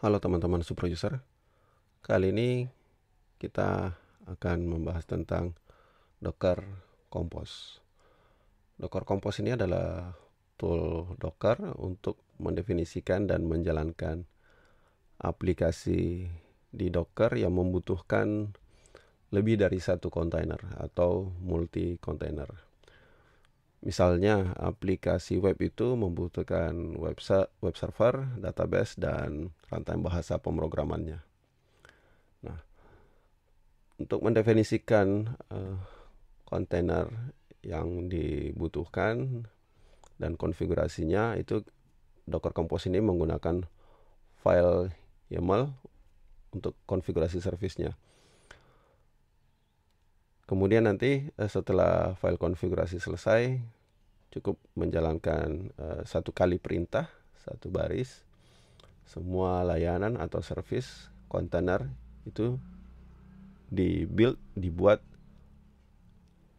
Halo teman-teman suprojuser, User. Kali ini kita akan membahas tentang Docker Compose. Docker Compose ini adalah tool Docker untuk mendefinisikan dan menjalankan aplikasi di Docker yang membutuhkan lebih dari satu container atau multi container. Misalnya aplikasi web itu membutuhkan website, web server, database, dan rantai bahasa pemrogramannya. Nah, untuk mendefinisikan eh, kontainer uh, yang dibutuhkan dan konfigurasinya itu Docker Compose ini menggunakan file YAML untuk konfigurasi servisnya. Kemudian nanti eh, setelah file konfigurasi selesai, cukup menjalankan eh, satu kali perintah, satu baris, semua layanan atau service kontainer itu di build, dibuat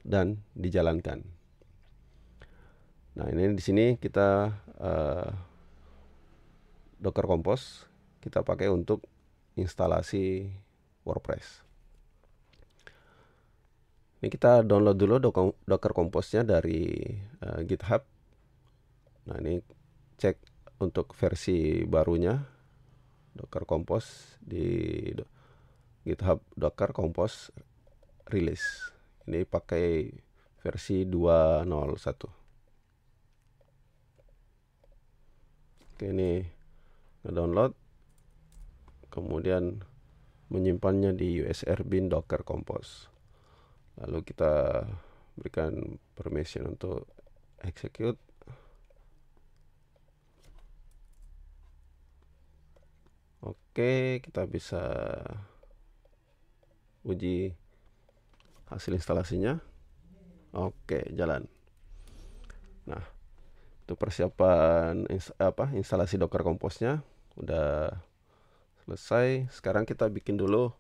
dan dijalankan. Nah, ini di sini kita uh, Docker Compose kita pakai untuk instalasi WordPress. Ini kita download dulu Docker Compose-nya dari uh, GitHub. Nah, ini cek untuk versi barunya Docker Compose di do GitHub Docker Compose release. Ini pakai versi 201. Oke, ini download kemudian menyimpannya di usr bin docker compose lalu kita berikan permission untuk execute Oke, kita bisa uji hasil instalasinya. Oke, jalan. Nah, itu persiapan apa instalasi Docker Compose-nya udah selesai. Sekarang kita bikin dulu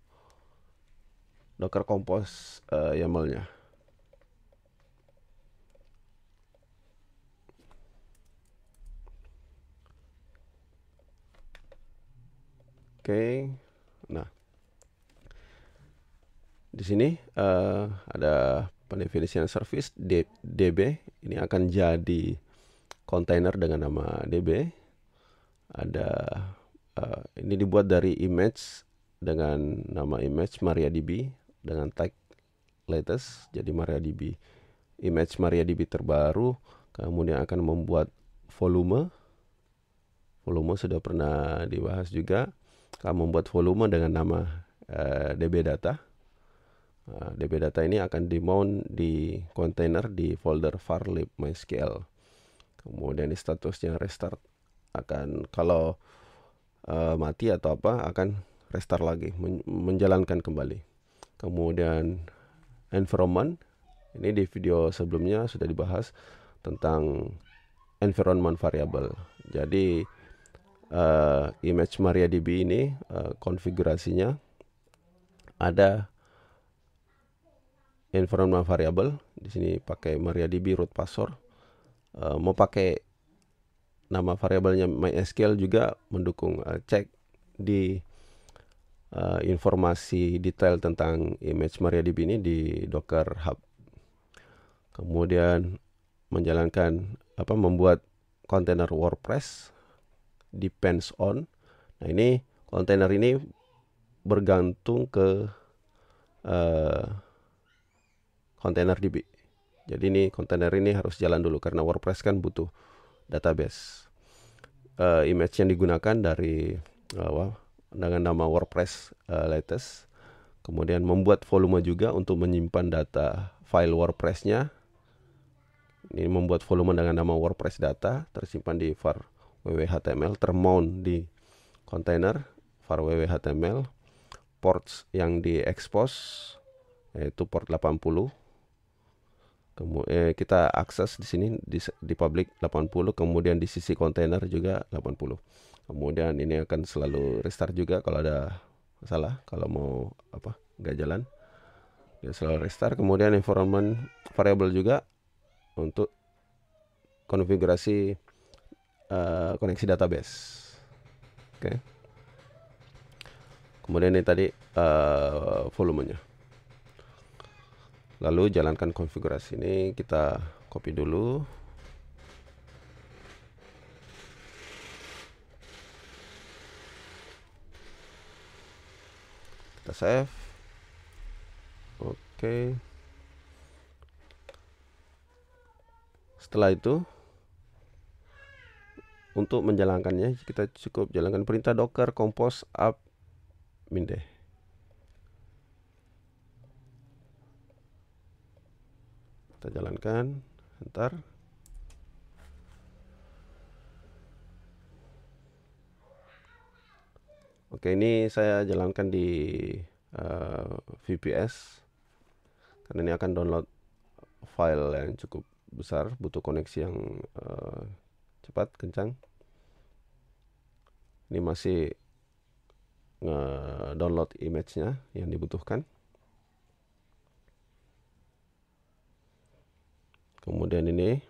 docker compose uh, YAML-nya. Oke. Okay. Nah. Di sini uh, ada pendefinisian service D DB ini akan jadi container dengan nama DB. Ada uh, ini dibuat dari image dengan nama image MariaDB dengan tag latest jadi MariaDB image MariaDB terbaru kemudian akan membuat volume volume sudah pernah dibahas juga kamu membuat volume dengan nama uh, eh, DB data uh, eh, DB data ini akan di mount di container di folder varlib mysql kemudian di statusnya restart akan kalau uh, mati atau apa akan restart lagi men menjalankan kembali kemudian environment. Ini di video sebelumnya sudah dibahas tentang environment variable. Jadi uh, image MariaDB ini uh, konfigurasinya ada environment variable di sini pakai MariaDB root password. Uh, mau pakai nama variabelnya MySQL juga mendukung. Uh, cek di uh, informasi detail tentang image MariaDB ini di Docker Hub. Kemudian menjalankan apa membuat kontainer WordPress depends on. Nah, ini kontainer ini bergantung ke eh, kontainer uh, DB. Jadi ini kontainer ini harus jalan dulu karena WordPress kan butuh database. Uh, image yang digunakan dari uh, dengan nama WordPress uh, latest. Kemudian membuat volume juga untuk menyimpan data file WordPress-nya. Ini membuat volume dengan nama WordPress data tersimpan di var www.html termount di container var www.html ports yang diekspos yaitu port 80 kemudian eh, kita akses di sini di, di public 80 kemudian di sisi container juga 80 kemudian ini akan selalu restart juga kalau ada masalah kalau mau apa nggak jalan dia ya selalu restart kemudian environment variable juga untuk konfigurasi uh, koneksi database oke okay. kemudian ini tadi uh, volumenya lalu jalankan konfigurasi ini kita copy dulu save oke setelah itu untuk menjalankannya kita cukup jalankan perintah docker compose up minde kita jalankan ntar oke ini saya jalankan di Eh, VPS karena ini akan download file yang cukup besar butuh koneksi yang uh, cepat kencang ini masih download image-nya yang dibutuhkan kemudian ini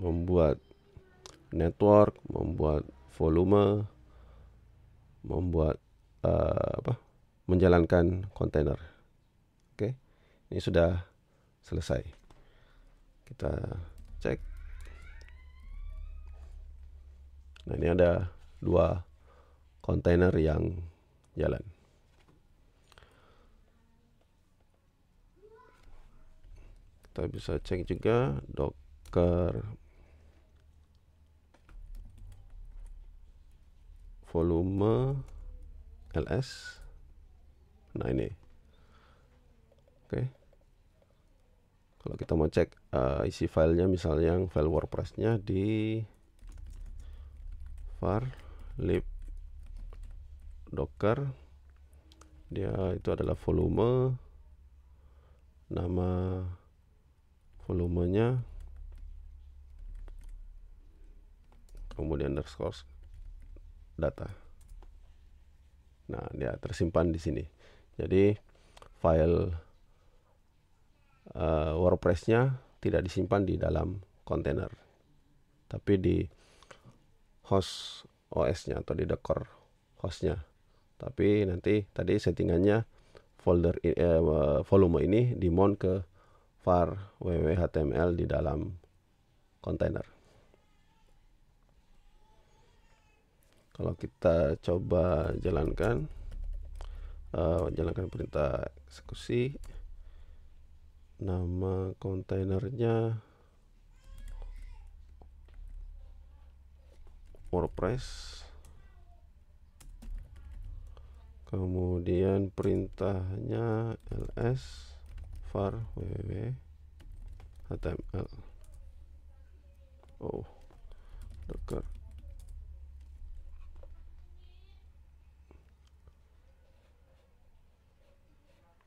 membuat network membuat volume membuat uh, apa menjalankan kontainer. Oke. Ini sudah selesai. Kita cek. Nah, ini ada dua kontainer yang jalan. Kita bisa cek juga docker volume ls Nah ini. Oke. Kalau kita mau cek uh, isi filenya misalnya yang file WordPressnya di var lib docker dia itu adalah volume nama volumenya kemudian underscore data nah dia tersimpan di sini jadi file uh, WordPress-nya tidak disimpan di dalam kontainer tapi di host OS-nya atau di dekor nya tapi nanti tadi settingannya folder uh, volume ini dimount ke var www.html di dalam kontainer kalau kita coba jalankan uh, eh, jalankan perintah eksekusi nama kontainernya WordPress kemudian perintahnya ls var www html oh dekat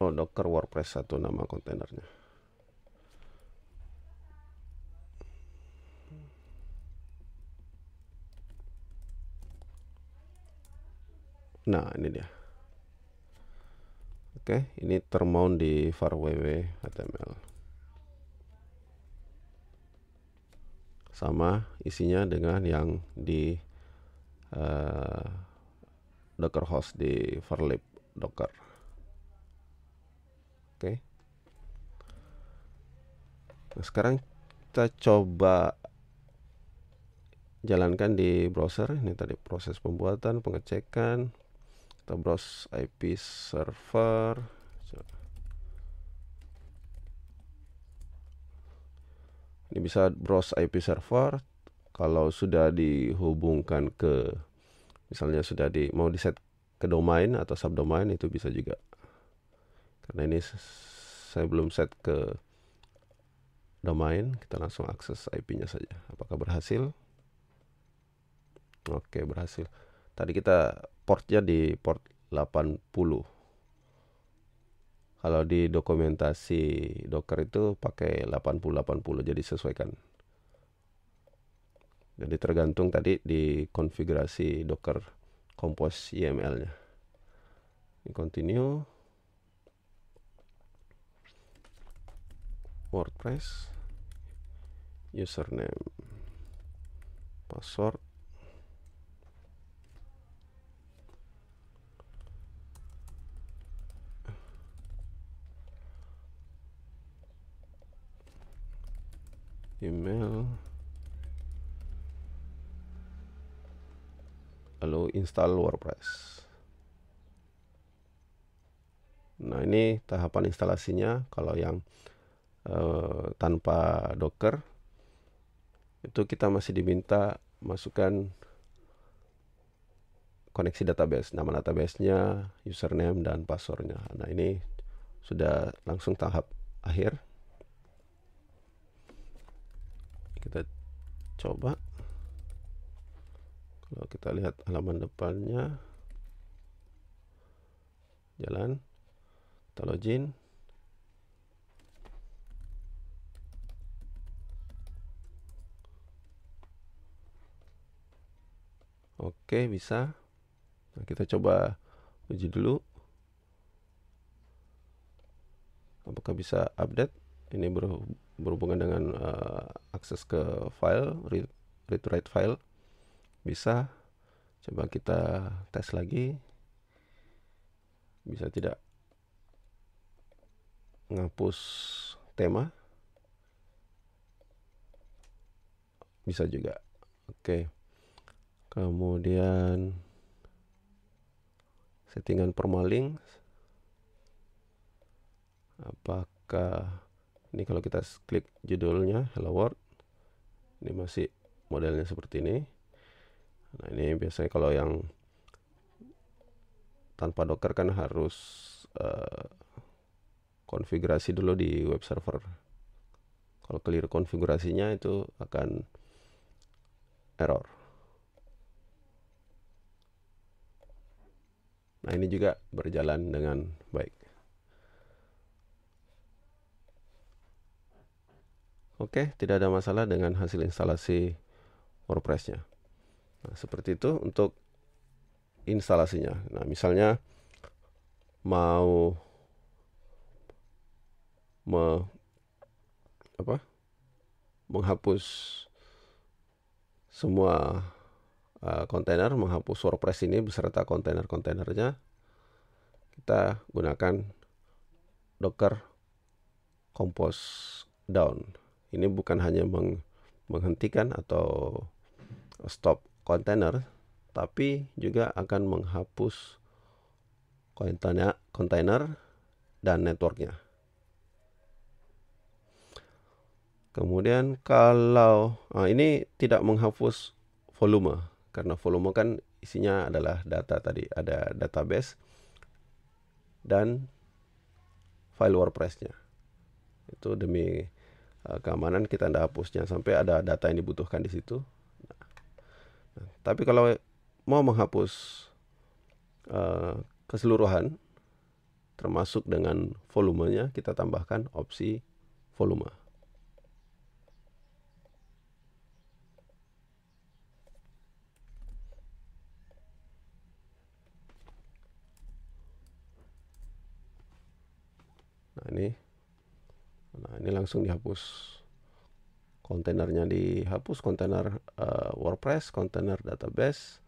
oh docker wordpress satu nama kontainernya nah ini dia oke ini termount di var html sama isinya dengan yang di uh, docker host di verlib docker Nah, sekarang kita coba jalankan di browser. Ini tadi proses pembuatan, pengecekan. Kita browse IP server. Ini bisa browse IP server kalau sudah dihubungkan ke misalnya sudah di mau di set ke domain atau subdomain itu bisa juga. Karena ini saya belum set ke domain kita langsung akses IP-nya saja apakah berhasil oke berhasil tadi kita portnya di port 80 kalau di dokumentasi Docker itu pakai 8080 jadi sesuaikan jadi tergantung tadi di konfigurasi Docker Compose YAML-nya ini continue WordPress username password email lalu install WordPress nah ini tahapan instalasinya kalau yang uh, tanpa docker itu kita masih diminta masukkan koneksi database, nama databasenya, username dan passwordnya. Nah ini sudah langsung tahap akhir. Kita coba. Kalau kita lihat halaman depannya, jalan, kita login. Oke, bisa. Nah, kita coba uji dulu. Apakah bisa update? Ini berhubungan dengan uh, akses ke file, read, write file. Bisa. Coba kita tes lagi. Bisa tidak ngapus tema? Bisa juga. Oke. Okay kemudian settingan permaling apakah ini kalau kita klik judulnya hello world ini masih modelnya seperti ini nah ini biasanya kalau yang tanpa docker kan harus uh, konfigurasi dulu di web server kalau clear konfigurasinya itu akan error Nah ini juga berjalan dengan baik. Oke, tidak ada masalah dengan hasil instalasi WordPress-nya. Nah, seperti itu untuk instalasinya. Nah, misalnya mau me, apa? menghapus semua Eh, kontainer uh, menghapus WordPress ini beserta kontainer-kontainernya kita gunakan docker compose down ini bukan hanya meng menghentikan atau stop kontainer tapi juga akan menghapus kontainer dan networknya kemudian kalau ah, ini tidak menghapus volume karena volume kan isinya adalah data tadi ada database dan file WordPress-nya itu demi uh, keamanan kita tidak hapusnya sampai ada data yang dibutuhkan di situ nah, nah, tapi kalau mau menghapus uh, keseluruhan termasuk dengan volumenya kita tambahkan opsi volume langsung dihapus kontainernya dihapus kontainer uh, WordPress kontainer database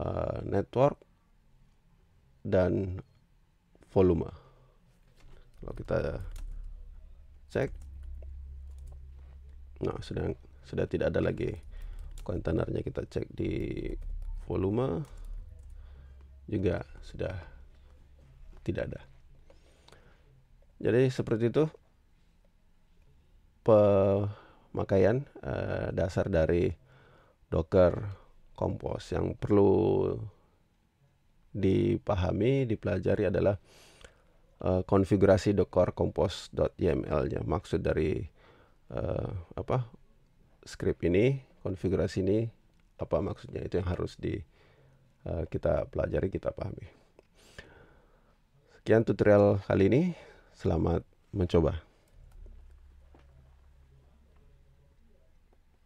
uh, network dan volume kalau kita cek nah sedang sudah tidak ada lagi kontainernya kita cek di volume juga sudah tidak ada jadi seperti itu pemakaian uh, dasar dari Docker Compose yang perlu dipahami, dipelajari adalah uh, konfigurasi Docker Compose.yml-nya. Maksud dari uh, apa script ini, konfigurasi ini apa maksudnya itu yang harus di uh, kita pelajari, kita pahami. Sekian tutorial kali ini. Selamat mencoba.